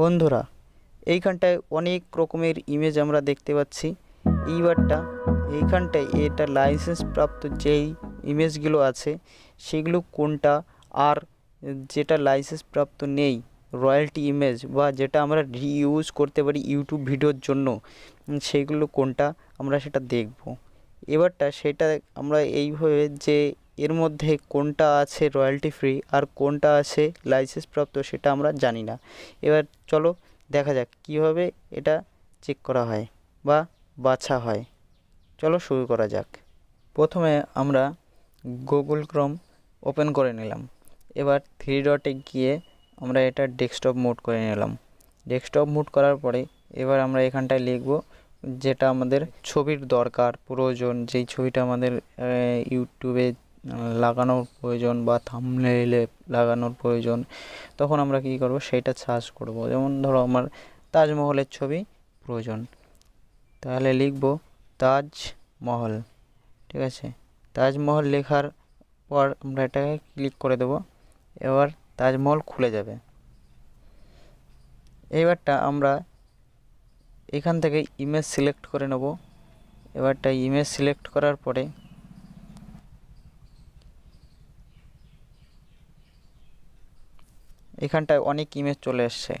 বন্ধুরা এইখানটায় অনেক রকমের ইমেজ আমরা দেখতে পাচ্ছি এইবারটা এইখানটায় এটা লাইসেন্স প্রাপ্ত যেই ইমেজগুলো আছে সেগুলো কোনটা আর যেটা লাইসেন্স প্রাপ্ত নেই রয়্যালটি ইমেজ বা যেটা আমরা রিইউজ করতে পারি ইউটিউব ভিডিওর জন্য সেগুলো কোনটা আমরা সেটা দেখব এবারটা সেটা আমরা এইভাবে যে এর মধ্যে কোনটা আছে রয়্যালটি ফ্রি আর কোনটা আছে লাইসেন্সপ্রাপ্ত সেটা আমরা জানি না এবার চলো দেখা যাক কিভাবে এটা চেক করা হয় বা বাছা হয় চলো শুরু করা যাক প্রথমে আমরা গুগল ক্রম ওপেন করে নিলাম এবার থ্রি ডটে গিয়ে আমরা এটা ডেস্কটপ মোড করে নিলাম ডেস্কটপ মোড করার পরে এবার আমরা এখানটায় লিখব যেটা আমাদের ছবির দরকার প্রয়োজন যেই ছবিটা আমাদের ইউটিউবে লাগানোর প্রয়োজন বা থামলে লাগানোর প্রয়োজন তখন আমরা কী করব সেইটা সার্চ করব যেমন ধরো আমার তাজমহলের ছবি প্রয়োজন তাহলে লিখব তাজমহল ঠিক আছে তাজমহল লেখার পর আমরা এটাকে ক্লিক করে দেব এবার তাজমহল খুলে যাবে এবারটা আমরা এখান থেকে ইমেজ সিলেক্ট করে নেব এবারটা ইমেজ সিলেক্ট করার পরে এখানটায় অনেক ইমেজ চলে আসছে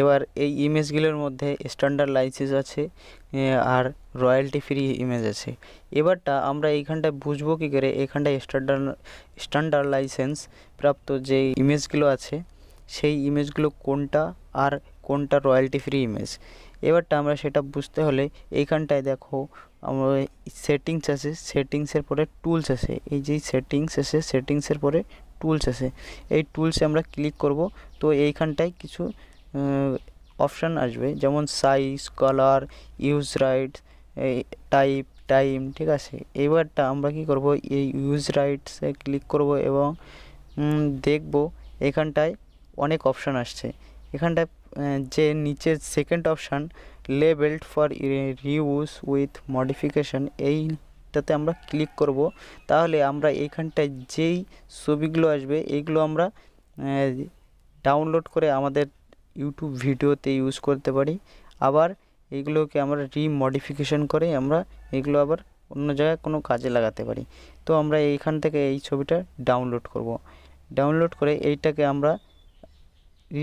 এবার এই ইমেজগুলোর মধ্যে স্ট্যান্ডার্ড লাইসেন্স আছে আর রয়্যালটি ফ্রি ইমেজ আছে এবারটা আমরা এইখানটায় বুঝবো কী করে এখানটায় স্ট্যান্ডার্ড স্ট্যান্ডার্ড লাইসেন্স প্রাপ্ত যে ইমেজগুলো আছে সেই ইমেজগুলো কোনটা আর কোনটা রয়্যালটি ফ্রি ইমেজ এবারটা আমরা সেটা বুঝতে হলে এইখানটায় দেখো আমরা সেটিংস আছে সেটিংসের পরে টুলস আছে এই যে সেটিংস আছে সেটিংসের পরে টুলস আছে এই টুলসে আমরা ক্লিক করব তো এইখানটায় কিছু অপশান আসবে যেমন size colour use right type time ঠিক আছে এবারটা আমরা কি করব এই ইউজ রাইটসে ক্লিক করব এবং দেখব এখানটায় অনেক অপশান আসছে এখানটায় যে নিচের second option labelled for reuse with modification এই একটাতে আমরা ক্লিক করব তাহলে আমরা এইখানটায় যেই ছবিগুলো আসবে এইগুলো আমরা ডাউনলোড করে আমাদের ইউটিউব ভিডিওতে ইউজ করতে পারি আবার এইগুলোকে আমরা রিমডিফিকেশন করে আমরা এগুলো আবার অন্য জায়গায় কোনো কাজে লাগাতে পারি তো আমরা এইখান থেকে এই ছবিটা ডাউনলোড করব। ডাউনলোড করে এইটাকে আমরা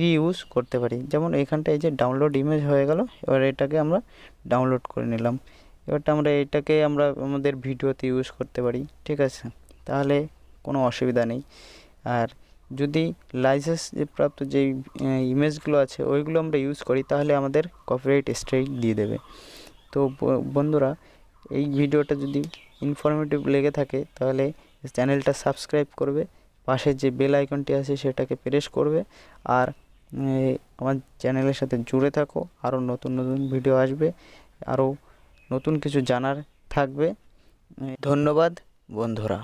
রিইউজ করতে পারি যেমন এইখানটা এই যে ডাউনলোড ইমেজ হয়ে গেল এবার এটাকে আমরা ডাউনলোড করে নিলাম এবার আমরা এটাকে আমরা আমাদের ভিডিওতে ইউজ করতে পারি ঠিক আছে তাহলে কোনো অসুবিধা নেই আর যদি লাইসেন্স প্রাপ্ত যে ইমেজগুলো আছে ওইগুলো আমরা ইউজ করি তাহলে আমাদের কপিরাইট স্ট্রাইক দিয়ে দেবে তো বন্ধুরা এই ভিডিওটা যদি ইনফরমেটিভ লেগে থাকে তাহলে চ্যানেলটা সাবস্ক্রাইব করবে পাশে যে বেল আইকনটি আছে সেটাকে প্রেস করবে আর আমার চ্যানেলের সাথে জুড়ে থাকো আরও নতুন নতুন ভিডিও আসবে আরও নতুন কিছু জানার থাকবে ধন্যবাদ বন্ধুরা